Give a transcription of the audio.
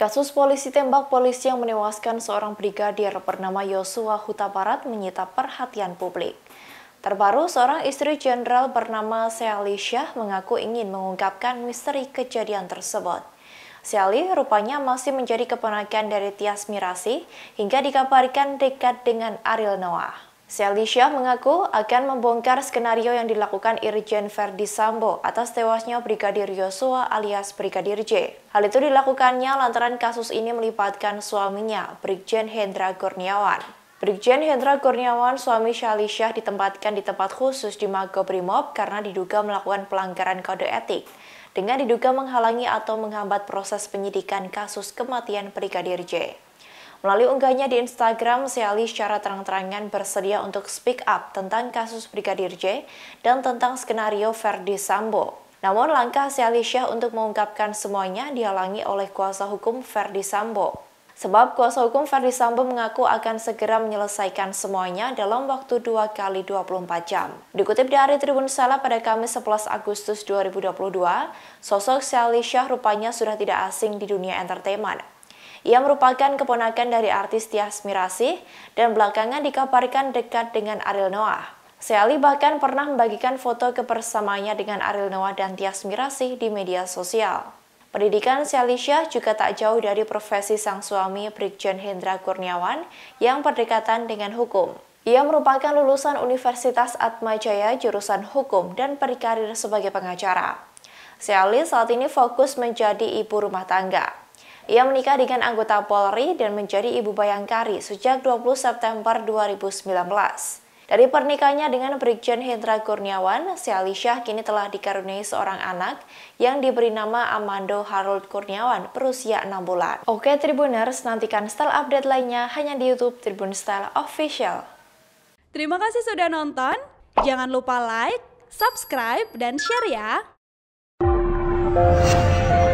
Kasus polisi tembak polisi yang menewaskan seorang brigadir bernama Yosua Huta Barat menyita perhatian publik. Terbaru, seorang istri jenderal bernama Seali Syah mengaku ingin mengungkapkan misteri kejadian tersebut. Seali rupanya masih menjadi keponakan dari Tias Mirasi hingga dikabarkan dekat dengan Ariel Noah. Syah mengaku akan membongkar skenario yang dilakukan Irjen Verdi Sambo atas tewasnya Brigadir Yosua alias Brigadir J. Hal itu dilakukannya lantaran kasus ini melibatkan suaminya, Brigjen Hendra Kurniawan. Brigjen Hendra Kurniawan, suami Syah ditempatkan di tempat khusus di Makobrimob karena diduga melakukan pelanggaran kode etik dengan diduga menghalangi atau menghambat proses penyidikan kasus kematian Brigadir J. Melalui unggahnya di Instagram, Seali secara terang-terangan bersedia untuk speak up tentang kasus Brigadir J dan tentang skenario Verdi Sambo. Namun langkah Seali Syah untuk mengungkapkan semuanya dialangi oleh kuasa hukum Verdi Sambo. Sebab kuasa hukum Verdi Sambo mengaku akan segera menyelesaikan semuanya dalam waktu 2 kali 24 jam. Dikutip dari Tribun Sala pada Kamis 11 Agustus 2022, sosok Sally rupanya sudah tidak asing di dunia entertainment. Ia merupakan keponakan dari artis Tias Mirasih dan belakangan dikabarkan dekat dengan Ariel Noah. Seali bahkan pernah membagikan foto kebersamanya dengan Ariel Noah dan Tias Mirasih di media sosial. Pendidikan Sialisha juga tak jauh dari profesi sang suami Brigjen Hendra Kurniawan yang berdekatan dengan hukum. Ia merupakan lulusan Universitas Atma Jaya jurusan hukum dan berkarir sebagai pengacara. Sally saat ini fokus menjadi ibu rumah tangga. Ia menikah dengan anggota Polri dan menjadi ibu bayangkari sejak 20 September 2019. Dari pernikahannya dengan Brigjen Hendra Kurniawan, si Alisha kini telah dikaruniai seorang anak yang diberi nama Amando Harold Kurniawan berusia 6 bulan. Oke Tribuners, nantikan style update lainnya hanya di Youtube Tribun Style Official. Terima kasih sudah nonton, jangan lupa like, subscribe, dan share ya!